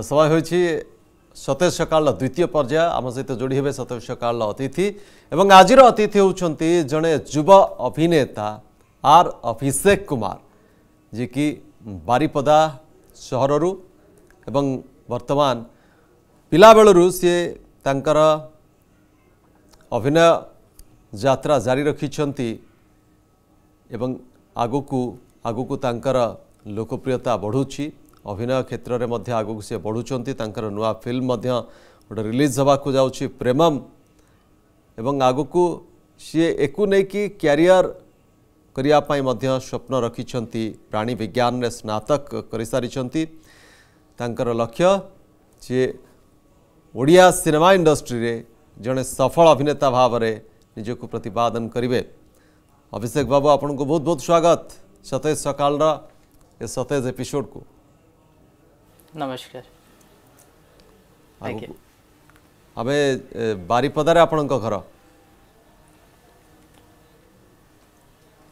ସମୟ ହେଉଛି ସତେଜ ସକାଳର ଦ୍ୱିତୀୟ ପର୍ଯ୍ୟାୟ ଆମ ସହିତ ଯୋଡ଼ି ହେବେ ସତେଜ ସକାଳର ଅତିଥି ଏବଂ ଆଜିର ଅତିଥି ହେଉଛନ୍ତି ଜଣେ ଯୁବ ଅଭିନେତା ଆର୍ ଅଭିଷେକ କୁମାର ଯିଏକି ବାରିପଦା ସହରରୁ ଏବଂ ବର୍ତ୍ତମାନ ପିଲାବେଳରୁ ସିଏ ତାଙ୍କର ଅଭିନୟ ଯାତ୍ରା ଜାରି ରଖିଛନ୍ତି ଏବଂ ଆଗକୁ ଆଗକୁ ତାଙ୍କର ଲୋକପ୍ରିୟତା ବଢ଼ୁଛି अभिनय क्षेत्र में मध्य सी बढ़ुंट नुआ फिल्म गोटे रिलीज हाबक जा प्रेमम एवं आग को सीए एक नहीं कि क्यारिपाई स्वप्न रखिंट प्राणी विज्ञान में स्नातक कर सारी लक्ष्य सी ओडिया सिनेमा इंडस्ट्री में जड़े सफल अभिनेता भाव में निजक प्रतिपादन करे अभिषेक बाबू आपन को बहुत बहुत स्वागत सतेज सकाल सतेज एपिसोड को ନମସ୍କାର ଆମେ ବାରିପଦାରେ ଆପଣଙ୍କ ଘର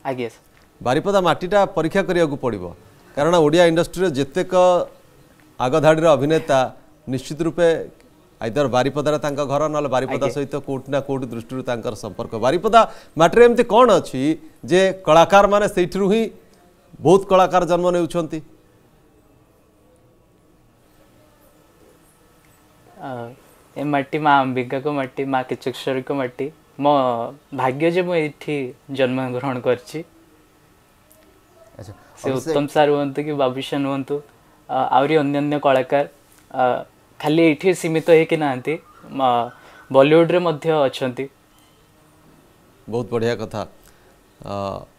ଆଜ୍ଞା ବାରିପଦା ମାଟିଟା ପରୀକ୍ଷା କରିବାକୁ ପଡ଼ିବ କାରଣ ଓଡ଼ିଆ ଇଣ୍ଡଷ୍ଟ୍ରିରେ ଯେତେକ ଆଗଧାଡ଼ିର ଅଭିନେତା ନିଶ୍ଚିତ ରୂପେ ଆଇଦର ବାରିପଦାରେ ତାଙ୍କ ଘର ନହେଲେ ବାରିପଦା ସହିତ କେଉଁଠି ନା କେଉଁଠି ଦୃଷ୍ଟିରୁ ତାଙ୍କର ସମ୍ପର୍କ ବାରିପଦା ମାଟିରେ ଏମିତି କ'ଣ ଅଛି ଯେ କଳାକାରମାନେ ସେଇଠିରୁ ହିଁ ବହୁତ କଳାକାର ଜନ୍ମ ନେଉଛନ୍ତି ଏ ମାଟି ମା ଅମ୍ବିକାକୁ ମାଟି ମା କିଚକେଶ୍ୱରୀକୁ ମାଟି ମୋ ଭାଗ୍ୟ ଯେ ମୁଁ ଏଇଠି ଜନ୍ମଗ୍ରହଣ କରିଛି ସେ ଉତ୍ତମ ସାର୍ ହୁଅନ୍ତୁ କି ବାବୁସାନ୍ ହୁଅନ୍ତୁ ଆହୁରି ଅନ୍ୟାନ୍ୟ କଳାକାର ଖାଲି ଏଇଠି ସୀମିତ ହେଇକି ନାହାନ୍ତି ବଲିଉଡ଼ରେ ମଧ୍ୟ ଅଛନ୍ତି ବହୁତ ବଢ଼ିଆ କଥା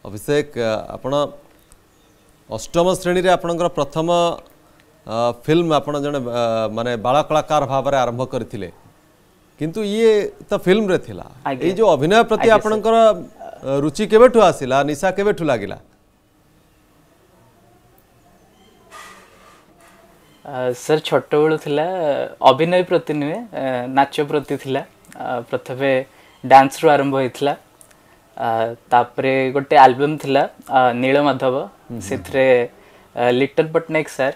ଅଭିଷେକ ଆପଣ ଅଷ୍ଟମ ଶ୍ରେଣୀରେ ଆପଣଙ୍କର ପ୍ରଥମ ଫିଲ୍ମ ଆପଣ ଜଣେ ମାନେ ବାଳ କଳାକାର ଭାବରେ ଆରମ୍ଭ କରିଥିଲେ କିନ୍ତୁ ଇଏ ତ ଫିଲ୍ମରେ ଥିଲା ଏଇ ଯେଉଁ ଅଭିନୟ ପ୍ରତି ଆପଣଙ୍କର ରୁଚି କେବେଠୁ ଆସିଲା ନିଶା କେବେଠୁ ଲାଗିଲା ସାର୍ ଛୋଟବେଳୁ ଥିଲା ଅଭିନୟ ପ୍ରତି ନୁହେଁ ନାଚ ପ୍ରତି ଥିଲା ପ୍ରଥମେ ଡ୍ୟାନ୍ସରୁ ଆରମ୍ଭ ହୋଇଥିଲା ତାପରେ ଗୋଟେ ଆଲବମ୍ ଥିଲା ନୀଳମାଧବ ସେଥିରେ ଲିଟଲ ପଟ୍ଟନାୟକ ସାର୍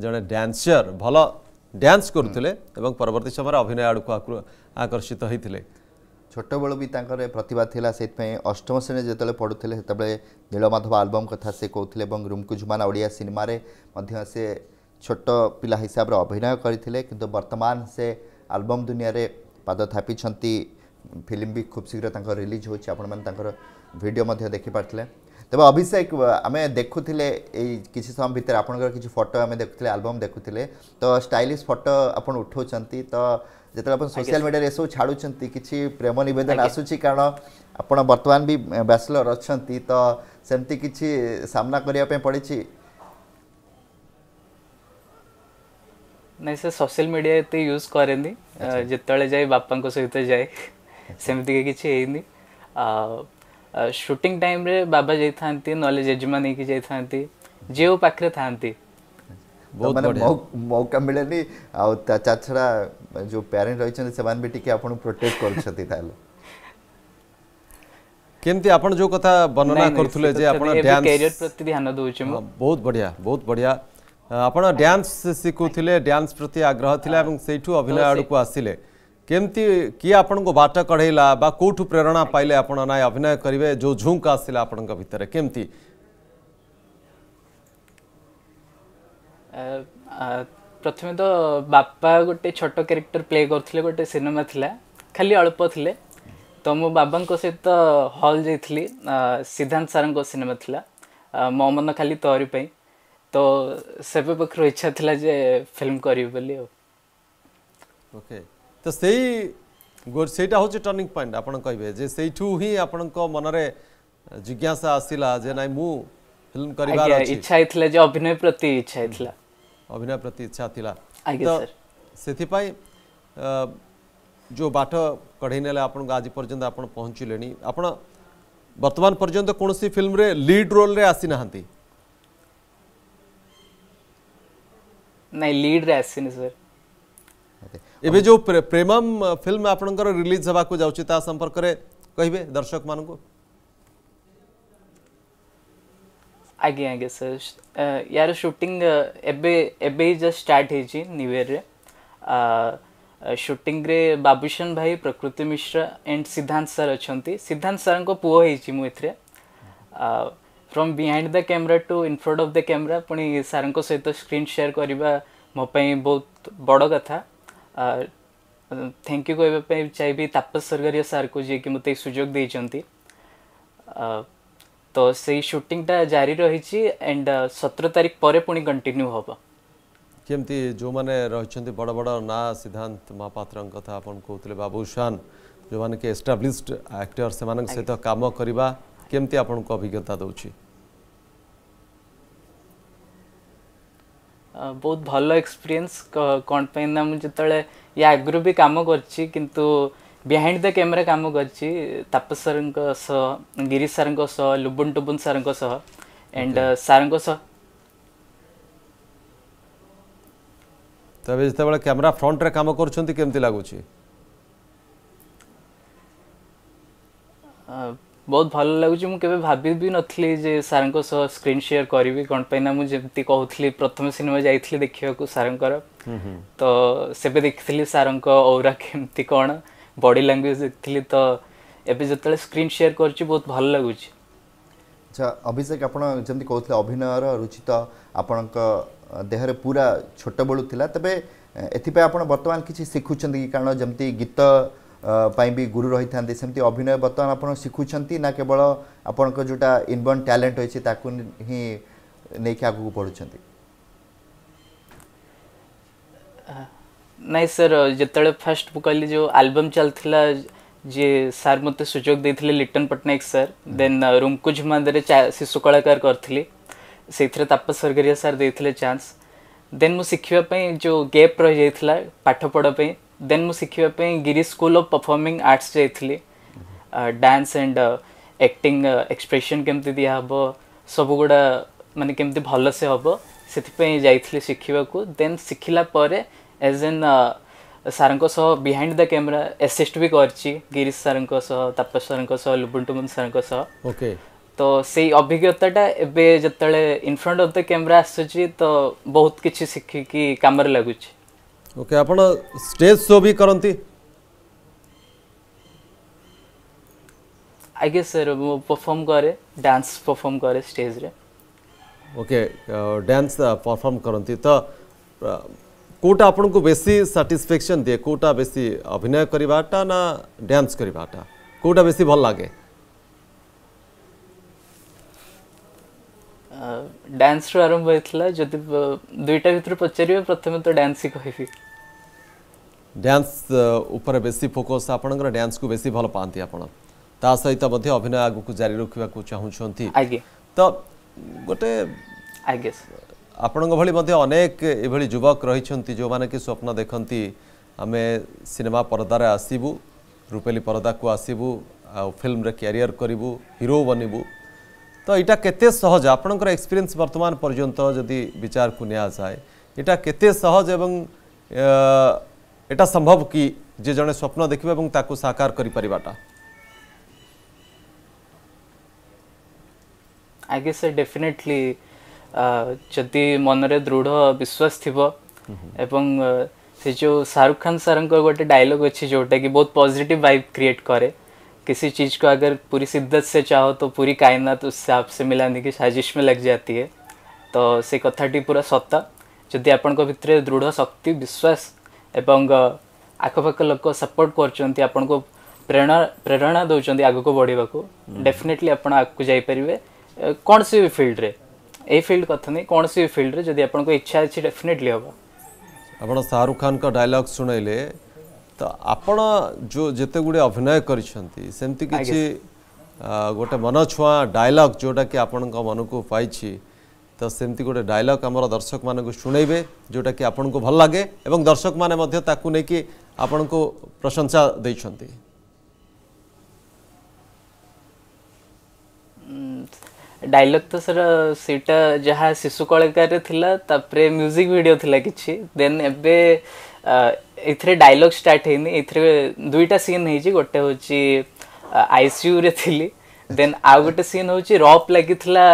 ଜଣେ ଡ୍ୟାନ୍ସର ଭଲ ଡ୍ୟାନ୍ସ କରୁଥିଲେ ଏବଂ ପରବର୍ତ୍ତୀ ସମୟରେ ଅଭିନୟ ଆଡ଼କୁ ଆକର୍ଷିତ ହୋଇଥିଲେ ଛୋଟବେଳୁ ବି ତାଙ୍କର ପ୍ରତିଭା ଥିଲା ସେଥିପାଇଁ ଅଷ୍ଟମ ଶ୍ରେଣୀରେ ଯେତେବେଳେ ପଢ଼ୁଥିଲେ ସେତେବେଳେ ନୀଳମାଧବ ଆଲବମ୍ କଥା ସେ କହୁଥିଲେ ଏବଂ ରୁମକୁ ଜୁମାନ ଓଡ଼ିଆ ସିନେମାରେ ମଧ୍ୟ ସେ ଛୋଟ ପିଲା ହିସାବରେ ଅଭିନୟ କରିଥିଲେ କିନ୍ତୁ ବର୍ତ୍ତମାନ ସେ ଆଲବମ୍ ଦୁନିଆରେ ପାଦ ଥାପିଛନ୍ତି ଫିଲ୍ମ ବି ଖୁବ୍ ଶୀଘ୍ର ତାଙ୍କର ରିଲିଜ୍ ହେଉଛି ଆପଣମାନେ ତାଙ୍କର ଭିଡ଼ିଓ ମଧ୍ୟ ଦେଖିପାରିଥିଲେ ତେବେ ଅଭିଷେକ ଆମେ ଦେଖୁଥିଲେ ଏଇ କିଛି ସମୟ ଭିତରେ ଆପଣଙ୍କର କିଛି ଫଟୋ ଆମେ ଦେଖୁଥିଲେ ଆଲବମ୍ ଦେଖୁଥିଲେ ତ ଷ୍ଟାଇଲିସ୍ ଫଟୋ ଆପଣ ଉଠାଉଛନ୍ତି ତ ଯେତେବେଳେ ଆପଣ ସୋସିଆଲ ମିଡ଼ିଆରେ ଏସବୁ ଛାଡ଼ୁଛନ୍ତି କିଛି ପ୍ରେମ ନିବେଦନ ଆସୁଛି କାରଣ ଆପଣ ବର୍ତ୍ତମାନ ବି ବ୍ୟାଚଲର୍ ଅଛନ୍ତି ତ ସେମିତି କିଛି ସାମ୍ନା କରିବା ପାଇଁ ପଡ଼ିଛି ନାଇଁ ସେ ସୋସିଆଲ ମିଡ଼ିଆ ଏତେ ୟୁଜ୍ କରେନି ଯେତେବେଳେ ଯାଏ ବାପାଙ୍କ ସହିତ ଯାଏ ସେମିତିକା କିଛି ହେଇନି ସୁଟିଂ ଟାଇମ୍ରେ ବାବା ଯାଇଥାନ୍ତି ନହେଲେ ଜେଜେମା ନେଇକି ଯାଇଥାନ୍ତି ଯିଏ ପାଖରେ ଥାଆନ୍ତି ମୌକା ମିଳେନି ଆଉ ତା ଛଡ଼ା ଯେଉଁ ପ୍ୟାରେଣ୍ଟ ରହିଛନ୍ତି ସେମାନେ ବି ଟିକେ ଆପଣଙ୍କୁ ପ୍ରୋଟେକ୍ଟ କରୁଛନ୍ତି ତାହେଲେ କେମିତି ଆପଣ ଯେଉଁ କଥା ବର୍ଣ୍ଣନା କରୁଥିଲେ ଯେ ଆପଣ କ୍ୟାରିୟର ପ୍ରତି ଧ୍ୟାନ ଦେଉଛି ମୁଁ ବହୁତ ବଢ଼ିଆ ବହୁତ ବଢ଼ିଆ ଆପଣ ଡ୍ୟାନ୍ସ ଶିଖୁଥିଲେ ଡ୍ୟାନ୍ସ ପ୍ରତି ଆଗ୍ରହ ଥିଲା ଏବଂ ସେଇଠୁ ଅଭିନୟ ଆଡ଼କୁ ଆସିଲେ केमती किए आपन को बाट कढ़ेला बा कोठु प्रेरणा पाइले आपन ना अभिनय करिवे जो झुंक आसिला आपन का भितरे केमती प्रथम तो बापा गोटे छोट कैरेक्टर प्ले करथले गोटे सिनेमा थिला खाली अल्प थिले तो मु बाबा सहित तो हॉल जाइथली सिद्धांत सर को सिनेमा थिला मोहम्मद खाली तोरी तो सेबे पखरो इच्छा थी जे फिल्म करिव ᱥᱛᱮই গো સેટા হচে ᱴᱟᱨᱱᱤᱝ ᱯᱚᱭᱤᱱᱴ ᱟᱯᱱᱚ ᱠᱚᱭᱵᱮ ᱡᱮ ᱥᱮᱴᱩ ᱦᱤ ᱟᱯᱱᱚᱠᱚ ᱢᱚᱱᱨᱮ ᱡᱤᱜᱡᱟᱥᱟ ᱟᱥᱤᱞᱟ ᱡᱮᱱᱟᱭ ᱢᱩ ᱯᱷᱤᱞᱢ ᱠᱟᱨᱤᱵᱟᱨ ᱟᱪᱷᱟ ᱤᱪᱷᱟ ᱛᱤᱞᱮ ᱡᱮ ᱟᱵᱤᱱୟ ᱯᱨᱛᱤ ᱤᱪᱷᱟ ᱛᱤᱞᱟ ᱟᱵᱤᱱᱟ ᱯᱨᱛᱤ ᱤᱪᱷᱟ ᱛᱤᱞᱟ ᱟᱭ ᱜᱮᱥ ᱥᱮᱛᱤᱯᱟᱭ ᱡᱚ ᱵᱟᱴᱟ ᱠᱟᱰᱷᱤᱱᱮᱞᱮ ᱟᱯᱱᱚ ᱟᱡᱤ ᱯᱚᱨᱡᱚᱱᱛ ᱟᱯᱱᱚ ᱯᱚᱦᱚᱱᱪᱤᱞᱮᱱᱤ ᱟᱯᱱᱚ ᱵᱟᱨᱛᱢᱟᱱ ᱯᱚᱨᱡᱚᱱᱛᱚ ᱠᱚᱱᱚᱥᱤ ᱯ ଏବେ ଯେଉଁ ପ୍ରେମମ୍ ଫିଲ୍ମ ଆପଣଙ୍କର ରିଲିଜ୍ ହେବାକୁ ଯାଉଛି ତା ସମ୍ପର୍କରେ କହିବେ ଦର୍ଶକମାନଙ୍କୁ ଆଜ୍ଞା ଆଜ୍ଞା ସାର୍ ୟାର ସୁଟିଂ ଏବେ ଏବେ ଜଷ୍ଟ ଷ୍ଟାର୍ଟ ହେଇଛି ନ୍ୟୁ ଇୟର୍ରେ ସୁଟିଂରେ ବାବୁସନ ଭାଇ Prakruti Mishra and Siddhanta sir ଅଛନ୍ତି ସିଦ୍ଧାନ୍ତ ସାର୍ଙ୍କ ପୁଅ ହେଇଛି ମୁଁ ଏଥିରେ from behind the camera to in front of the camera ପୁଣି ସାର୍ଙ୍କ ସହିତ ସ୍କ୍ରିନ୍ ସେୟାର କରିବା ମୋ ପାଇଁ ବହୁତ ବଡ଼ କଥା थैंक यू कहवाई चाहिए तापस सरगरिया सार को जी कि मत सुजोग देखते তো সেই শুটিংটা জারি রয়েছে এন্ড সতের তারিখ পরে পুঁ কন্টিনিউ হব কেমতি যে রয়েছেন বড় বড় না সিদ্ধান্ত মহাপাত্র কথা আপনার কৌলে বাবু শান যে এস্টাবলিশড আক্টর সে সহ কাম করা কেমতি আপনার অভিজ্ঞতা দৌছি ବହୁତ ଭଲ ଏକ୍ସପିରିଏନ୍ସ କ'ଣ ପାଇଁ ନା ମୁଁ ଯେତେବେଳେ ୟା ଆଗରୁ ବି କାମ କରିଛି କିନ୍ତୁ ବିହାଇଣ୍ଡ ଦ କ୍ୟାମେରା କାମ କରିଛି ତାପସ ସାର୍ଙ୍କ ସହ ଗିରିଶ ସାର୍ଙ୍କ ସହ ଲୁବୁନ୍ ଟୁବୁନ୍ ସାର୍ଙ୍କ ସହ ଆଣ୍ଡ ସାର୍ଙ୍କ ସହ তবে যেতবে ক্যামেরা ফ্রন্টরে কাম করছেন কেমতি লাগুছি ବହୁତ ଭଲ ଲାଗୁଛି ମୁଁ କେବେ ଭାବି ବି ନଥିଲି ଯେ ସାର୍ଙ୍କ ସହ ସ୍କ୍ରିନ୍ ସେୟାର କରିବି କ'ଣ ପାଇଁ ନା ମୁଁ ଯେମିତି କହୁଥିଲି ପ୍ରଥମ ସିନେମା ଯାଇଥିଲି ଦେଖିବାକୁ ସାର୍ଙ୍କର ତ ସେବେ ଦେଖିଥିଲି ସାର୍ଙ୍କ ଔରା କେମିତି କ'ଣ ବଡି ଲାଙ୍ଗୁଏଜ ଦେଖିଥିଲି ତ ଏବେ ଯେତେବେଳେ ସ୍କ୍ରିନ୍ ସେୟାର କରୁଛି ବହୁତ ଭଲ ଲାଗୁଛି ଆଚ୍ଛା ଅଭିଷେକ ଆପଣ ଯେମିତି କହୁଥିଲେ ଅଭିନୟର ରୁଚି ତ ଆପଣଙ୍କ ଦେହରେ ପୁରା ଛୋଟବେଳୁ ଥିଲା ତେବେ ଏଥିପାଇଁ ଆପଣ ବର୍ତ୍ତମାନ କିଛି ଶିଖୁଛନ୍ତି କାରଣ ଯେମିତି ଗୀତ ପାଇଁ ବି ଗୁରୁ ରହିଥାନ୍ତି ସେମିତି ଅଭିନୟ ବର୍ତ୍ତମାନ ଆପଣ ଶିଖୁଛନ୍ତି ନା କେବଳ ଆପଣଙ୍କ ଯେଉଁଟା ଇନବର୍ନ ଟ୍ୟାଲେଣ୍ଟ ରହିଛି ତାକୁ ହିଁ ନେଇକି ଆଗକୁ ବଢ଼ୁଛନ୍ତି ନାଇଁ ସାର୍ ଯେତେବେଳେ ଫାର୍ଷ୍ଟ ମୁଁ କହିଲି ଯେଉଁ ଆଲବମ୍ ଚାଲିଥିଲା ଯିଏ ସାର୍ ମୋତେ ସୁଯୋଗ ଦେଇଥିଲେ ଲିଟନ ପଟ୍ଟନାୟକ ସାର୍ ଦେନ୍ ରୁମକୁ ଝୁମାନ୍ଦାରେ ଶିଶୁ କଳାକାର କରିଥିଲି ସେଇଥିରେ ତାପସ ସର୍ଗରିଆ ସାର୍ ଦେଇଥିଲେ ଚାନ୍ସ ଦେନ୍ ମୁଁ ଶିଖିବା ପାଇଁ ଯେଉଁ ଗ୍ୟାପ୍ ରହିଯାଇଥିଲା ପାଠ ପଢ଼ା ପାଇଁ ଦେନ୍ ମୁଁ ଶିଖିବା ପାଇଁ Giri school of performing arts ଯାଇଥିଲି ଡ୍ୟାନ୍ସ ଆଣ୍ଡ ଆକ୍ଟିଂ ଏକ୍ସପ୍ରେସନ୍ କେମିତି ଦିଆହେବ ସବୁଗୁଡ଼ା ମାନେ କେମିତି ଭଲସେ ହେବ ସେଥିପାଇଁ ଯାଇଥିଲି ଶିଖିବାକୁ ଦେନ୍ ଶିଖିଲା ପରେ ଏଜ୍ ଏନ୍ ସାର୍ଙ୍କ ସହ ବିହାଇଣ୍ଡ ଦ କ୍ୟାମେରା ଏସିଷ୍ଟ ବି କରିଛି ଗିରିଶ ସାର୍ଙ୍କ ସହ ତାପସ ସାର୍ଙ୍କ ସହ ଲୁବୁଣ୍ଟୁମନ ସାର୍ଙ୍କ ସହ ଓକେ ତ ସେଇ ଅଭିଜ୍ଞତାଟା ଏବେ ଯେତେବେଳେ in front of the camera ଆସୁଛି ତ ବହୁତ କିଛି ଶିଖିକି କାମରେ ଲାଗୁଛି ओके आप स्टेज शो भी करती आई गेस सर मो परफॉर्म करे डांस परफॉर्म करे स्टेज रे ओके डांस परफॉर्म करती तो कोटा आपन को बेसी सटिस्फैक्शन दिए कोटा बेसी अभिनय करिबाटा ना डांस करिबाटा कोटा बेसी भल लागे तो डांस रु आरंभ होता जदि दुईटा भितर पचार प्रथम तो डांस ही कह डांस ऊपर बेस फोकस आपंकर डांस को बेस भल पाती आपत अभिनय आग को जारी रखा चाहूँ तो गोटे आपण अनेक युवक रही जो मैंने कि स्वप्न देखती आम सिनेमा परदार आसबू रूपेली परदा को आसबू आ फिल्म रे क्यारि करूँ हिरो बनबू তো এটা কতে সহজ আপনৰ এক্সপৰিয়েন্স বৰ্তমান পৰ্যন্ত যদি বিচাৰ কোনিয়া যায় এটা কতে সহজ আৰু এটা সম্ভৱ কি যে জনে সপনা দেখিবা আৰু তাকো साकार কৰি পৰিবাটা আই গেছ ডেফিনেটলি যদি মনৰে দৃঢ় বিশ্বাস থিব আৰু সে যে शाहरुख খানৰ গটে ডায়লগ আছে জোটা কি বহুত পজিটিভ ভাইব ক্ৰিয়েট কৰে किसी चीज़ को अगर पूरी शिद्दत से चाहो तो पूरी कायनात उससे आपसे मिलाने की साजिश में लग जाती है तो से कथाटी पूरा सत जदि आपण दृढ़ शक्ति विश्वास एवं आखपाख लोक सपोर्ट कर प्रेरणा प्रेरणा दौरान आगक बढ़ेगा डेफिनेटली आप आगे जापरेंगे कौन सी भी फिल्ड में ये फिल्ड कथ नहीं कौन सी भी फिल्ड में जब आप इच्छा अच्छी डेफिनेटली हम आप शाहरुख खान डायलग डायलॉग ତ ଆପଣ ଯେଉଁ ଯେତେ ଗୁଡ଼ିଏ ଅଭିନୟ କରିଛନ୍ତି ସେମିତି କିଛି ଗୋଟେ ମନଛୁଆଁ ଡାଇଲଗ୍ ଯେଉଁଟାକି ଆପଣଙ୍କ ମନକୁ ପାଇଛି ତ ସେମିତି ଗୋଟେ ଡାଇଲଗ୍ ଆମର ଦର୍ଶକମାନଙ୍କୁ ଶୁଣେଇବେ ଯେଉଁଟାକି ଆପଣଙ୍କୁ ଭଲ ଲାଗେ ଏବଂ ଦର୍ଶକମାନେ ମଧ୍ୟ ତାକୁ ନେଇକି ଆପଣଙ୍କୁ ପ୍ରଶଂସା ଦେଇଛନ୍ତି ଡାଇଲଗ୍ ତ ସାର୍ ସେଇଟା ଯାହା ଶିଶୁ କଳିକାରେ ଥିଲା ତାପରେ ମ୍ୟୁଜିକ୍ ଭିଡ଼ିଓ ଥିଲା କିଛି ଦେନ୍ ଏବେ ଏଥିରେ ଡାଇଲଗ୍ ଷ୍ଟାର୍ଟ ହେଇନି ଏଥିରେ ଦୁଇଟା ସିନ୍ ହେଇଛି ଗୋଟେ ହେଉଛି ଆଇସିୟୁରେ ଥିଲି ଦେନ୍ ଆଉ ଗୋଟେ ସିନ୍ ହେଉଛି ରପ୍ ଲାଗିଥିଲା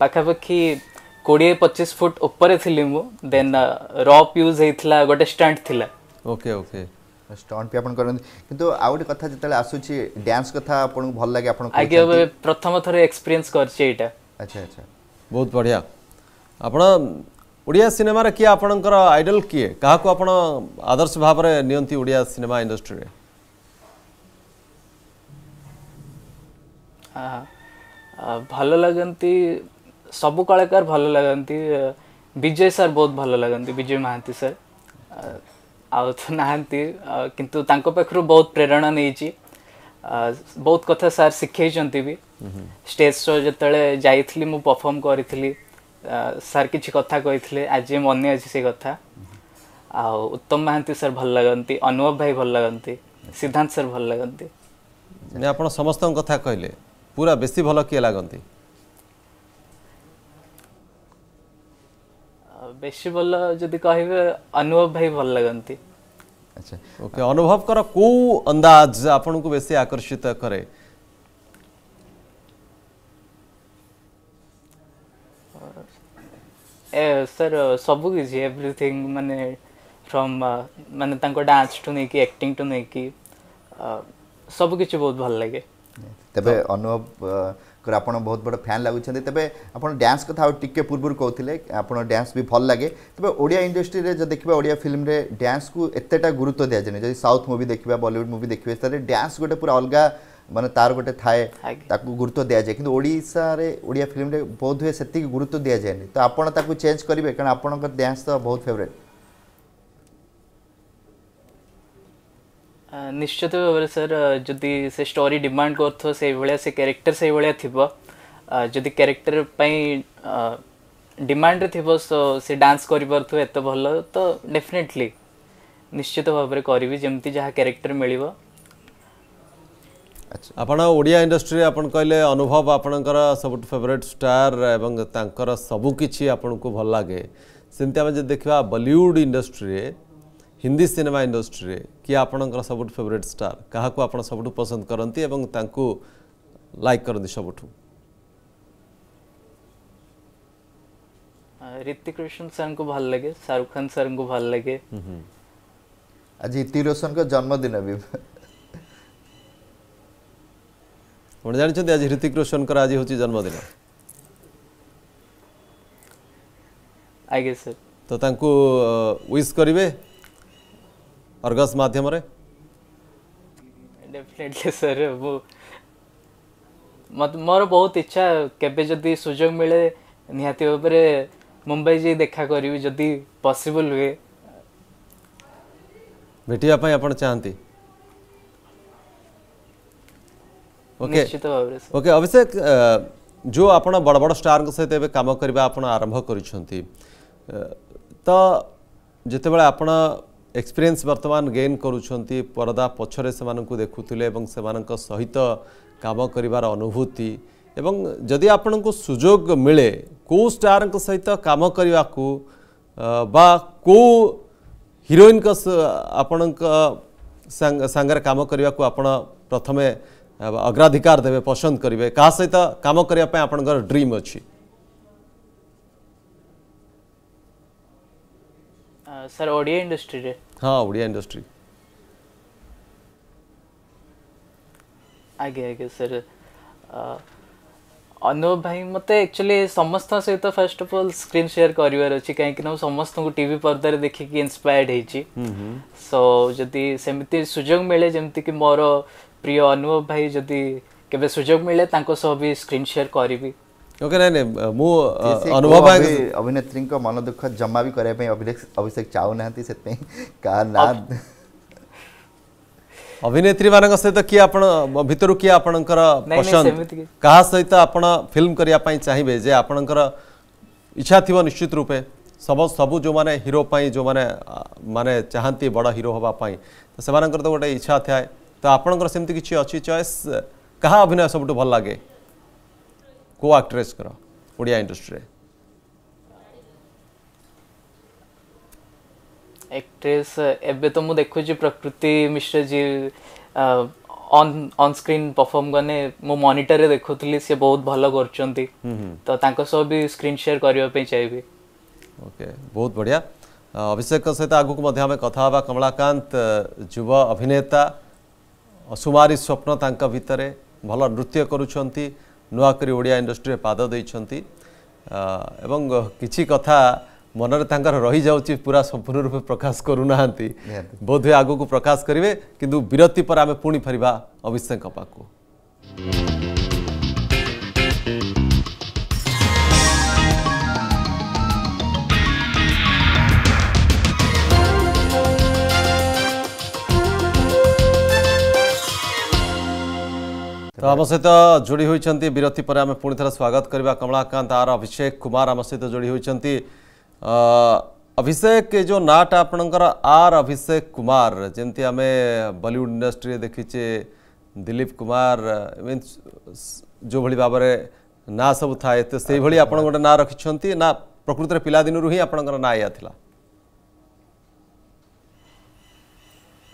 ପାଖାପାଖି କୋଡ଼ିଏ ପଚିଶ ଫୁଟ ଉପରେ ଥିଲି ମୁଁ ଦେନ୍ ରପ୍ ୟୁଜ୍ ହେଇଥିଲା ଗୋଟେ ଷ୍ଟଣ୍ଟ ଥିଲା ଓକେ ଓକେ ଷ୍ଟଣ୍ଟ ବି ଆପଣ କରନ୍ତି କିନ୍ତୁ ଆଉ ଗୋଟେ କଥା ଯେତେବେଳେ ଆସୁଛି ଡ୍ୟାନ୍ସ କଥା ଆପଣଙ୍କୁ ଭଲ ଲାଗେ ଆପଣ ଆଜ୍ଞା ପ୍ରଥମ ଥର ଏକ୍ସପିରିଏନ୍ସ କରିଛି ଏଇଟା ଆଚ୍ଛା ଆଚ୍ଛା ବହୁତ ବଢ଼ିଆ ଆପଣ ଓଡ଼ିଆ ସିନେମାରେ କିଏ ଆପଣଙ୍କର ଆଇଡଲ୍ କିଏ କାହାକୁ ଆପଣ ଆଦର୍ଶ ଭାବରେ ନିଅନ୍ତି ଓଡ଼ିଆ ସିନେମା ଇଣ୍ଡଷ୍ଟ୍ରିରେ ଭଲ ଲାଗନ୍ତି ସବୁ କଳାକାର ଭଲ ଲାଗନ୍ତି ବିଜୟ ସାର୍ ବହୁତ ଭଲ ଲାଗନ୍ତି ବିଜୟ ମହାନ୍ତି ସାର୍ ଆଉ ତ ନାହାନ୍ତି କିନ୍ତୁ ତାଙ୍କ ପାଖରୁ ବହୁତ ପ୍ରେରଣା ନେଇଛି ବହୁତ କଥା ସାର୍ ଶିଖେଇଛନ୍ତି ବି ଷ୍ଟେଜ୍ ଶୋ ଯେତେବେଳେ ଯାଇଥିଲି ମୁଁ ପରଫର୍ମ କରିଥିଲି ସାର୍ କିଛି କଥା କହିଥିଲେ ଆଜି ମନେ ଅଛି ସେ କଥା ଆଉ ଉତ୍ତମ ମହାନ୍ତି ସାର୍ ଭଲ ଲାଗନ୍ତି ଅନୁଭବ ଭାଇ ଭଲ ଲାଗନ୍ତି ସିଦ୍ଧାନ୍ତ ସାର୍ ଭଲ ଲାଗନ୍ତି ଆପଣ ସମସ୍ତଙ୍କ କଥା କହିଲେ ପୁରା ବେଶୀ ଭଲ କିଏ ଲାଗନ୍ତି ବେଶୀ ଭଲ ଯଦି କହିବେ ଅନୁଭବ ଭାଇ ଭଲ ଲାଗନ୍ତି ଆଚ୍ଛା ଓକେ ଅନୁଭବଙ୍କର କେଉଁ ଅନ୍ଦାଜ ଆପଣଙ୍କୁ ବେଶୀ ଆକର୍ଷିତ କରେ ସାର୍ ସବୁ କିଛି ଏଭ୍ରିଥିଙ୍ଗ ମାନେ ଫ୍ରମ୍ ମାନେ ତାଙ୍କ ଡ୍ୟାନ୍ସଠୁ ନେଇକି ଠୁ ନେଇକି ସବୁ କିଛି ବହୁତ ଭଲ ଲାଗେ ତେବେ ଅନୁଭବ ଆପଣ ବହୁତ ବଡ଼ ଫ୍ୟାନ୍ ଲାଗୁଛନ୍ତି ତେବେ ଆପଣ ଡ୍ୟାନ୍ସ କଥା ଆଉ ଟିକେ ପୂର୍ବରୁ କହୁଥିଲେ ଆପଣ ଡ୍ୟାନ୍ସ ବି ଭଲ ଲାଗେ ତେବେ ଓଡ଼ିଆ ଇଣ୍ଡଷ୍ଟ୍ରିରେ ଯଦି ଦେଖିବା ଓଡ଼ିଆ ଫିଲ୍ମରେ ଡ୍ୟାନ୍ସକୁ ଏତେଟା ଗୁରୁତ୍ୱ ଦିଆଯାଏନି ଯଦି ସାଉଥ୍ ମୁଭି ଦେଖିବା ବଲିଉଡ଼ ମୁଭି ଦେଖିବେ ତାହେଲେ ଡ୍ୟାନ୍ସ ଗୋଟେ ପୁରା ଅଲଗା मान तार गोटे थाए गुरुत्व दि जाए कि फिल्म बोध हुए से गुरुत्व दि जाए तो आपड़ चेंज करेंगे कारण आप डांस तो बहुत फेवरेट निश्चित भाव सर जो से स्टोरी डिमांड कर क्यारेक्टर से भाया थी क्यारेक्टर डिमांड थो सी डांस करते भल तो डेफिनेटली निश्चित भाव करी जमी जहाँ क्यारेक्टर मिले ଆପଣ ଓଡ଼ିଆ ଇଣ୍ଡଷ୍ଟ୍ରିରେ ଆପଣ କହିଲେ ଅନୁଭବ ଆପଣଙ୍କର ସବୁଠୁ ଫେଭରେଟ୍ ଷ୍ଟାର୍ ଏବଂ ତାଙ୍କର ସବୁକିଛି ଆପଣଙ୍କୁ ଭଲ ଲାଗେ ସେମିତି ଆମେ ଯଦି ଦେଖିବା ବଲିଉଡ଼ ଇଣ୍ଡଷ୍ଟ୍ରିରେ ହିନ୍ଦୀ ସିନେମା ଇଣ୍ଡଷ୍ଟ୍ରିରେ କିଏ ଆପଣଙ୍କର ସବୁଠୁ ଫେଭରେଟ୍ ଷ୍ଟାର୍ କାହାକୁ ଆପଣ ସବୁଠୁ ପସନ୍ଦ କରନ୍ତି ଏବଂ ତାଙ୍କୁ ଲାଇକ୍ କରନ୍ତି ସବୁଠୁ ঋতিক ରୋଶନ ସାର୍ଙ୍କୁ ଭଲ ଲାଗେ ଶାହରୁଖ ଖାନ ସାର୍ଙ୍କୁ ଭଲ ଲାଗେ ଆଜି ঋତିକ ରୋଶନଙ୍କ ଜନ୍ମଦିନ ବି आपड़ जानते आज ऋतिक रोशन आज हूँ जन्मदिन तो विश करे अर्गस मध्यम सर मोर बहुत इच्छा केबे जदि सुजोग मिले निहाती भावे मुंबई जी देखा करी जदि पॉसिबल हुए भेटिया पाई आपन चाहंती ओके ओके अभिषेक जो आप बड़ बड़ स्टार सहित कम करने आप आरंभ कर तो जिते आप एक्सपीरियंस वर्तमान गेन करुं परदा पक्ष से देखुले से सहित कम कर अनुभूति जदि आपण को सुजोग मिले कौ स्टार सहित कम करने को कौ हिरोइन आपण सांगे काम करने को आप प्रथमें ଅଗ୍ରାଧିକାର ଦେବେ ପସନ୍ଦ କରିବେ କାହା ସହିତ କାମ କରିବା ପାଇଁ ଆପଣଙ୍କର ଡ୍ରିମ୍ ଅଛି ସାର୍ ଓଡ଼ିଆ ଇଣ୍ଡଷ୍ଟ୍ରିରେ ହଁ ଓଡ଼ିଆ ଇଣ୍ଡଷ୍ଟ୍ରି ଆଜ୍ଞା ଆଜ୍ଞା ସାର୍ ଅନୁଭବ ଭାଇ ମୋତେ ଆକ୍ଚୁଆଲି ସମସ୍ତଙ୍କ ସହିତ first of all screen share କରିବାର ଅଛି କାହିଁକି ନା ମୁଁ ସମସ୍ତଙ୍କୁ ଟିଭି ପର୍ଦ୍ଦାରେ ଦେଖିକି ଇନ୍ସପାୟାର୍ଡ ହେଇଛି ସୋ ଯଦି ସେମିତି ସୁଯୋଗ ମିଳେ ଯେମିତିକି ମୋର प्रिय अनुभव भाई जदि केबे सुजोग मिले तांको सो भी स्क्रीन शेयर करबी ओके नै नै मु अनुभव भाई अभिनेत्री को मन दुख जम्मा भी करे पे अभिलेख अभिषेक चाहू नहंती से पे का ना अभिनेत्री मान सहित तो किए आप भितर किए आप पसंद क्या सहित तो आप फिल्म करिया करने चाहिए जे आपणकर इच्छा थी निश्चित रूपे सब सब जो माने हीरो पाई जो माने माने चाहती बड़ा हीरो हाँपाई तो से गोटे इच्छा थाए ତ ଆପଣଙ୍କର ସେମିତି କିଛି ଅଛି ଚଏସ୍ କାହା ଅଭିନୟ ସବୁଠୁ ଭଲ ଲାଗେ କେଉଁ ଆକ୍ଟ୍ରେସ୍ଙ୍କର ଓଡ଼ିଆ ଇଣ୍ଡଷ୍ଟ୍ରିରେ एक्ट्रेस एबे तो मु देखुची Prakriti Mishra ji on on screen perform करने मो मॉनिटर रे देखुतली से बहुत भलो करचंती हम्म, हम्म। तो तांको सब भी स्क्रीन शेयर करियो पे चाहिबे ओके बहुत बढ़िया अभिषेक सहित आगु को मध्ये हमें कथा बा कमलाकांत युवा अभिनेता ଅସୁମାରୀ ସ୍ୱପ୍ନ ତାଙ୍କ ଭିତରେ ଭଲ ନୃତ୍ୟ କରୁଛନ୍ତି ନୂଆ କରି ଓଡ଼ିଆ ଇଣ୍ଡଷ୍ଟ୍ରିରେ ପାଦ ଦେଇଛନ୍ତି ଏବଂ କିଛି କଥା ମନରେ ତାଙ୍କର ରହିଯାଉଛି ପୁରା ସମ୍ପୂର୍ଣ୍ଣ ରୂପେ ପ୍ରକାଶ କରୁନାହାନ୍ତି ବୋଧହୁଏ ଆଗକୁ ପ୍ରକାଶ କରିବେ କିନ୍ତୁ ବିରତି ପରେ ଆମେ ପୁଣି ଫେରିବା ଅଭିଷେକଙ୍କ ପାଖକୁ आम सहित जोड़ी होती विरती पर आम पुणि थे स्वागत करवा कमलाकांत आर अभिषेक कुमार आम सहित जोड़ी होती अभिषेक ये जो नाटा आपणकर आर अभिषेक कुमार जमी आम बलीउड इंडस्ट्री देखीचे दिलीप कुमार मीन जो भाई भाव में ना सब थाए तो से भाई आप गोटे ना रखिंट ना प्रकृत पिलादिन ही आप ना या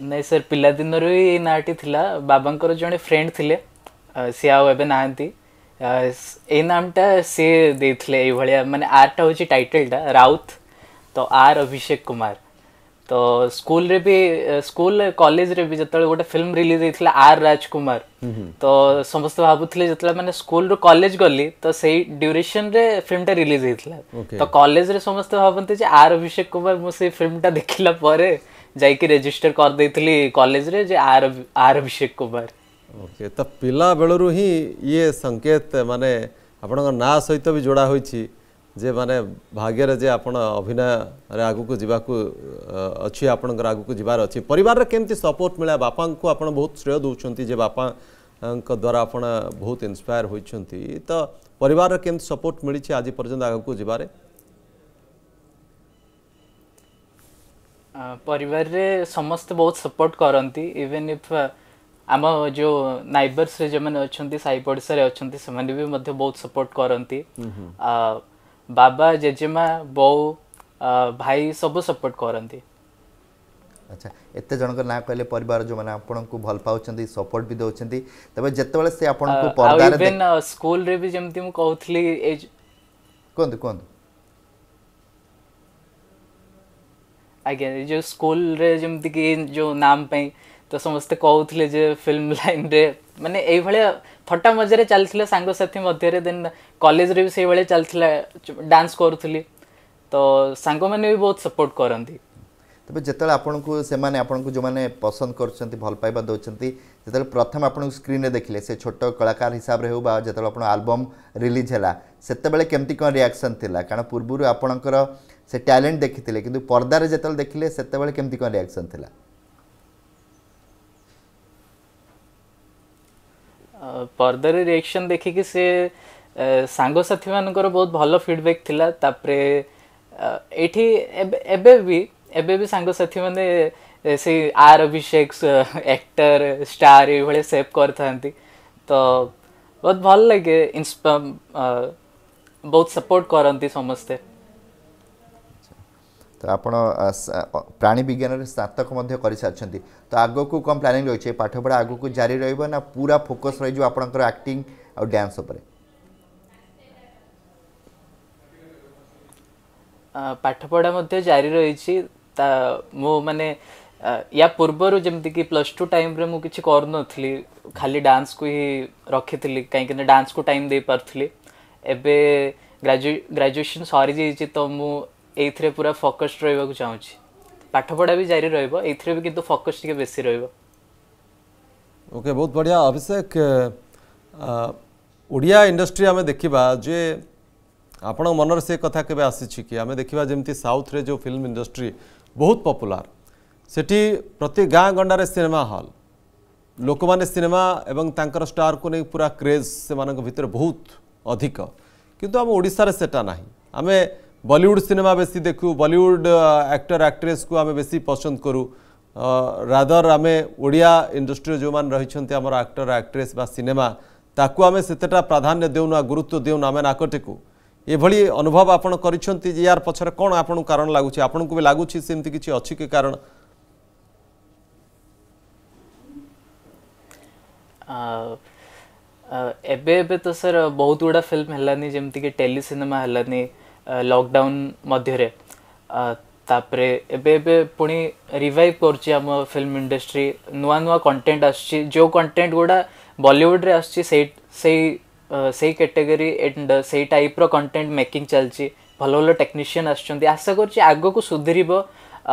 नहीं सर पिला दिन ଏଇ नाटी ଥିଲା बाबा जो फ्रेंड थिले ଆଉ ଏବେ ନାହାନ୍ତି ଏଇ ନାମଟା ସିଏ ଦେଇଥିଲେ ଏଇଭଳିଆ ମାନେ ଆର୍ଟା ହେଉଛି ଟାଇଟେଲଟା ରାଉତ ତ ଆର୍ ଅଭିଷେକ କୁମାର ତ ସ୍କୁଲରେ ବି ସ୍କୁଲ କଲେଜରେ ବି ଯେତେବେଳେ ଗୋଟେ ଫିଲ୍ମ ରିଲିଜ୍ ହେଇଥିଲା ଆର୍ ରାଜକୁମାର ତ ସମସ୍ତେ ଭାବୁଥିଲେ ଯେତେବେଳେ ମାନେ ସ୍କୁଲରୁ କଲେଜ ଗଲି ତ ସେଇ ଡ୍ୟୁରେସନରେ ଫିଲ୍ମଟା ରିଲିଜ୍ ହେଇଥିଲା ତ କଲେଜରେ ସମସ୍ତେ ଭାବନ୍ତି ଯେ ଆର୍ ଅଭିଷେକ କୁମାର ମୁଁ ସେଇ ଫିଲ୍ମଟା ଦେଖିଲା ପରେ ଯାଇକି ରେଜିଷ୍ଟର କରିଦେଇଥିଲି କଲେଜରେ ଯେ ଆର୍ ଆର୍ ଅଭିଷେକ କୁମାର ओके तो पिला बेलू ही ये संकेत माने आपण ना सहित तो भी जोड़ा होई जे माने भाग्य रे जे आपण अभिनय रे को जीवा को अछि आपण आगु को जीवार अछि परिवार रे सपोर्ट मिला बापा को आपण बहुत श्रेय दोउछंती बापा द्वारा आप बहुत इन्स्पायर होइछंती तो परिवार रे सपोर्ट मिली आज पर्यटन आगु को जीवारे परिवार रे समस्त बहुत सपोर्ट करंती इवेन इफ आम जो नाइबर्स रे जो मैंने अच्छा साई पड़ोशारे अच्छा से भी बहुत सपोर्ट करती बाबा जेजेमा बो भाई सब सपोर्ट करती ଆଚ୍ଛା ଏତେ ଜଣଙ୍କ ନାଁ କହିଲେ ପରିବାର ଯେଉଁମାନେ ଆପଣଙ୍କୁ ଭଲ ପାଉଛନ୍ତି ସପୋର୍ଟ ବି ଦେଉଛନ୍ତି ତେବେ ଯେତେବେଳେ ସେ ଆପଣଙ୍କୁ ପର୍ଦାରେ ସ୍କୁଲରେ ବି ଯେମିତି ମୁଁ କହୁଥିଲି କୁହନ୍ତୁ କୁହନ୍ତୁ ଆଜ୍ଞା ଏ ଯେଉଁ ସ୍କୁଲରେ ଯେମିତିକି ଯେଉଁ ନାମ ପାଇଁ ତ ସମସ୍ତେ କହୁଥିଲେ ଯେ ଫିଲ୍ମ ଲାଇନ୍ରେ ମାନେ ଏଇଭଳିଆ ଥଟ୍ଟା ମଜାରେ ଚାଲିଥିଲା ସାଙ୍ଗସାଥି ମଧ୍ୟରେ ଦେନ୍ କଲେଜରେ ବି ସେଇଭଳିଆ ଚାଲିଥିଲା ଡ୍ୟାନ୍ସ କରୁଥିଲି ତ ସାଙ୍ଗମାନେ ବି ବହୁତ ସପୋର୍ଟ କରନ୍ତି ତେବେ ଯେତେବେଳେ ଆପଣଙ୍କୁ ସେମାନେ ଆପଣଙ୍କୁ ଯେଉଁମାନେ ପସନ୍ଦ କରୁଛନ୍ତି ଭଲ ପାଇବା ଦେଉଛନ୍ତି ଯେତେବେଳେ ପ୍ରଥମେ ଆପଣଙ୍କୁ ସ୍କ୍ରିନ୍ରେ ଦେଖିଲେ ସେ ଛୋଟ କଳାକାର ହିସାବରେ ହେଉ ବା ଯେତେବେଳେ ଆପଣ ଆଲବମ୍ ରିଲିଜ୍ ହେଲା ସେତେବେଳେ କେମିତି କ'ଣ ରିଆକ୍ସନ୍ ଥିଲା କାରଣ ପୂର୍ବରୁ ଆପଣଙ୍କର ସେ ଟ୍ୟାଲେଣ୍ଟ ଦେଖିଥିଲେ କିନ୍ତୁ ପର୍ଦ୍ଦାରେ ଯେତେବେଳେ ଦେଖିଲେ ସେତେବେଳେ କେମିତି କ'ଣ ରିଆକ୍ସନ୍ ଥିଲା ପର୍ଦାରେ ରିଆକ୍ସନ୍ ଦେଖିକି ସେ ସାଙ୍ଗସାଥିମାନଙ୍କର ବହୁତ ଭଲ ଫିଡ଼ବ୍ୟାକ୍ ଥିଲା ତାପରେ ଏଇଠି ଏବେ ଏବେ ବି ଏବେ ବି ସାଙ୍ଗସାଥିମାନେ ସେଇ ଆର୍ ଅଭିଷେକ ଆକ୍ଟର ଷ୍ଟାର୍ ଏଇଭଳିଆ ସେଭ୍ କରିଥାନ୍ତି ତ ବହୁତ ଭଲ ଲାଗେ ଇନ୍ସପା ବହୁତ ସପୋର୍ଟ କରନ୍ତି ସମସ୍ତେ ତ ଆପଣ ପ୍ରାଣୀ ବିଜ୍ଞାନରେ ସ୍ନାତକ ମଧ୍ୟ କରିସାରିଛନ୍ତି ତ ଆଗକୁ କ'ଣ ପ୍ଲାନିଂ ରହିଛି ଏ ପାଠପଢ଼ା ଆଗକୁ ଜାରି ରହିବ ନା ପୁରା ଫୋକସ୍ ରହିଯିବ ଆପଣଙ୍କର ଆକ୍ଟିଂ ଆଉ ଡ୍ୟାନ୍ସ ଉପରେ ପାଠପଢ଼ା ମଧ୍ୟ ଜାରି ରହିଛି ତା ମୁଁ ମାନେ ୟା ପୂର୍ବରୁ ଯେମିତିକି ପ୍ଲସ୍ ଟୁ ଟାଇମ୍ରେ ମୁଁ କିଛି କରୁନଥିଲି ଖାଲି ଡ୍ୟାନ୍ସକୁ ହିଁ ରଖିଥିଲି କାହିଁକିନା ଡ୍ୟାନ୍ସକୁ ଟାଇମ୍ ଦେଇପାରୁଥିଲି ଏବେ ଗ୍ରାଜୁଏ ଗ୍ରାଜୁଏସନ୍ ସରିଯାଇଛି ତ ମୁଁ ଏଇଥିରେ ପୁରା ଫୋକସ୍ଡ ରହିବାକୁ ଚାହୁଁଛି ପାଠପଢ଼ା ବି ଜାରି ରହିବ ଏଇଥିରେ ବି କିନ୍ତୁ ଫୋକସ୍ ଟିକେ ବେଶୀ ରହିବ ଓକେ ବହୁତ ବଢ଼ିଆ ଅଭିଷେକ ଓଡ଼ିଆ ଇଣ୍ଡଷ୍ଟ୍ରି ଆମେ ଦେଖିବା ଯେ ଆପଣଙ୍କ ମନରେ ସେ କଥା କେବେ ଆସିଛି କି ଆମେ ଦେଖିବା ଯେମିତି ସାଉଥରେ ଯେଉଁ ଫିଲ୍ମ ଇଣ୍ଡଷ୍ଟ୍ରି ବହୁତ ପପୁଲାର ସେଠି ପ୍ରତି ଗାଁ ଗଣ୍ଡାରେ ସିନେମା ହଲ୍ ଲୋକମାନେ ସିନେମା ଏବଂ ତାଙ୍କର ଷ୍ଟାରକୁ ନେଇ ପୁରା କ୍ରେଜ୍ ସେମାନଙ୍କ ଭିତରେ ବହୁତ ଅଧିକ କିନ୍ତୁ ଆମ ଓଡ଼ିଶାରେ ସେଟା ନାହିଁ ଆମେ বলিউড সিনেমা বেশি দেখু বলিউড আক্টর আক্ট্রেস কু আমি বেশি পছন্দ করু রাদর আমি ওড়িয়া ইন্ডস্ট্রি যে রয়েছেন আমার আক্টর আক্ট্রেস বা সিনেমা তাকে আমি সেতটা প্রাধান্য দেউন গুরুত্ব দেউন আমি নাকটিকু এভাবে অনুভব আপনার করেছেন যে ইয়ার পছরে কোণ আপনার কারণ লাগুছে আপনার বি লাগুছে সেমতি কিছু অছি কি কারণ এবে এবে তো স্যার বহুত গুড়া ফিল্ম হলানি যেমতি কি টেলি সিনেমা হলানি ଲକଡାଉନ୍ ମଧ୍ୟରେ ତାପରେ ଏବେ ଏବେ ପୁଣି ରିଭାଇଭ୍ କରୁଛି ଆମ ଫିଲ୍ମ ଇଣ୍ଡଷ୍ଟ୍ରି ନୂଆ ନୂଆ କଣ୍ଟେଣ୍ଟ ଆସୁଛି ଯେଉଁ କଣ୍ଟେଣ୍ଟ ଗୁଡ଼ା ବଲିଉଡ଼ରେ ଆସୁଛି ସେଇ ସେଇ ସେଇ କ୍ୟାଟେଗୋରୀ ଆଣ୍ଡ ସେଇ ଟାଇପ୍ର କଣ୍ଟେଣ୍ଟ ମେକିଂ ଚାଲିଛି ଭଲ ଭଲ ଟେକ୍ନିସିଆନ୍ ଆସୁଛନ୍ତି ଆଶା କରୁଛି ଆଗକୁ ସୁଧୁରିବ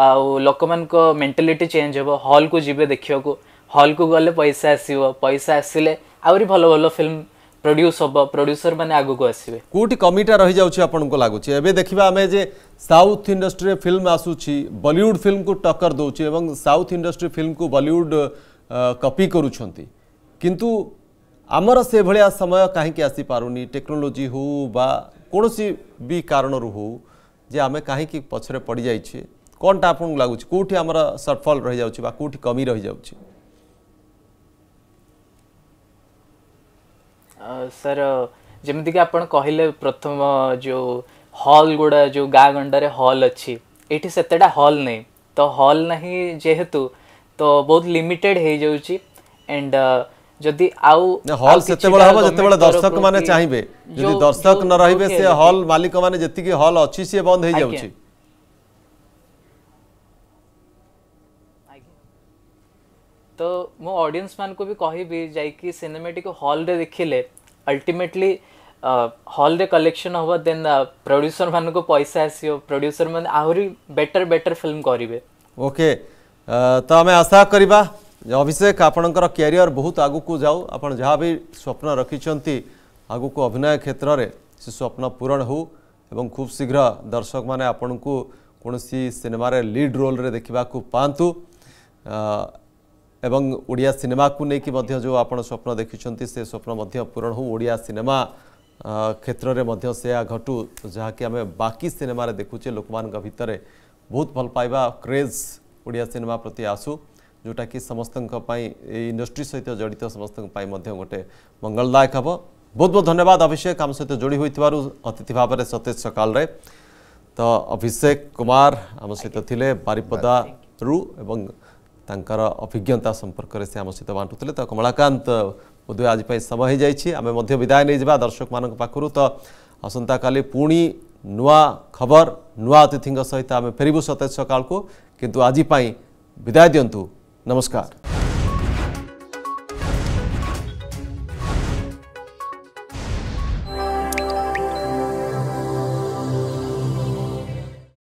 ଆଉ ଲୋକମାନଙ୍କ ମେଣ୍ଟାଲିଟି ଚେଞ୍ଜ ହେବ ହଲ୍କୁ ଯିବେ ଦେଖିବାକୁ ହଲ୍କୁ ଗଲେ ପଇସା ଆସିବ ପଇସା ଆସିଲେ ଆହୁରି ଭଲ ଭଲ ଫିଲ୍ମ প্রোডিউস হব প্রোডিউসর মানে আগুকু আসবে কোটি কমিটা রহি যাচ্ছে আপনার লাগুছে এবে দেখবা আমি যে সাউথ ইন্ডস্ট্রি ফিল্ম আসুছি বলিউড ফিল্ম কু টক্কর দৌছি এবং সাউথ ইন্ডস্ট্রি ফিল্ম কু বলিউড কপি করুছেন কিন্তু আমার সেভাবে সময় কাহিকি আসিপারুনি টেকনোলোজি হো বা কোণী বি কারণর হো যে আমি কাহিকি পছরে পড়ি যাইছে কোনটা আপনার লাগুছে কোটি আমার সটফল রয়ে যাচ্ছে বা কোটি কমি রয়ে যাচ্ছে सर जमीक आप कहले प्रथम जो हल गुड़ा जो गाँ गंडार हल अच्छी ये सेतटा हॉल नहीं तो हल नहीं जेहेतु तो बहुत लिमिटेड हो जा एंड जदि आउ दर्शक माने चाहिबे दर्शक न रहिबे से हॉल मालिक माने जति की हॉल अछि बंद तो मो ऑडियंस मान को भी कह जाय कि सिनेमेटिक हॉल रे देखिले अल्टीमेटली हॉल रे कलेक्शन हम दे प्रड्यूसर मान को पैसा आस प्रड्यूसर मान आहुरी बेटर बेटर फिल्म करेंगे ओके तो आम आशा करबा अभिषेक आपणकर क्यारिअर बहुत आगु को जाउ आपण जहां भी स्वप्न रखिछंती आग को अभिनय क्षेत्र में से स्वप्न पूरण हो खूब शीघ्र दर्शक माने आपण को कोनसी सिनेमा रे लीड रोल रे देखबा को ଏବଂ ଓଡ଼ିଆ ସିନେମାକୁ ନେଇକି ମଧ୍ୟ ଯେଉଁ ଆପଣ ସ୍ୱପ୍ନ ଦେଖିଛନ୍ତି ସେ ସ୍ୱପ୍ନ ମଧ୍ୟ ପୂରଣ ହେଉ ଓଡ଼ିଆ ସିନେମା କ୍ଷେତ୍ରରେ ମଧ୍ୟ ସେୟା ଘଟୁ ଯାହାକି ଆମେ ବାକି ସିନେମାରେ ଦେଖୁଛେ ଲୋକମାନଙ୍କ ଭିତରେ ବହୁତ ଭଲ ପାଇବା କ୍ରେଜ୍ ଓଡ଼ିଆ ସିନେମା ପ୍ରତି ଆସୁ ଯେଉଁଟାକି ସମସ୍ତଙ୍କ ପାଇଁ ଏଇ ଇଣ୍ଡଷ୍ଟ୍ରି ସହିତ ଜଡ଼ିତ ସମସ୍ତଙ୍କ ପାଇଁ ମଧ୍ୟ ଗୋଟେ ମଙ୍ଗଳଦାୟକ ହେବ ବହୁତ ବହୁତ ଧନ୍ୟବାଦ ଅଭିଷେକ ଆମ ସହିତ ଯୋଡ଼ି ହୋଇଥିବାରୁ ଅତିଥି ଭାବରେ ସତେଜ ସକାଳରେ ତ ଅଭିଷେକ କୁମାର ଆମ ସହିତ ଥିଲେ ବାରିପଦାରୁ ଏବଂ ତାଙ୍କର ଅଭିଜ୍ଞତା ସମ୍ପର୍କରେ ସେ ଆମ ସହିତ ବାଣ୍ଟୁଥିଲେ ତ କମଳାକାନ୍ତ ବୋଧହୁଏ ଆଜି ପାଇଁ ସମୟ ହୋଇଯାଇଛି ଆମେ ମଧ୍ୟ ବିଦାୟ ନେଇଯିବା ଦର୍ଶକମାନଙ୍କ ପାଖରୁ ତ ଆସନ୍ତାକାଲି ପୁଣି ନୂଆ ଖବର ନୂଆ ଅତିଥିଙ୍କ ସହିତ ଆମେ ଫେରିବୁ ସତେଜ ସକାଳକୁ କିନ୍ତୁ ଆଜି ପାଇଁ ବିଦାୟ ଦିଅନ୍ତୁ ନମସ୍କାର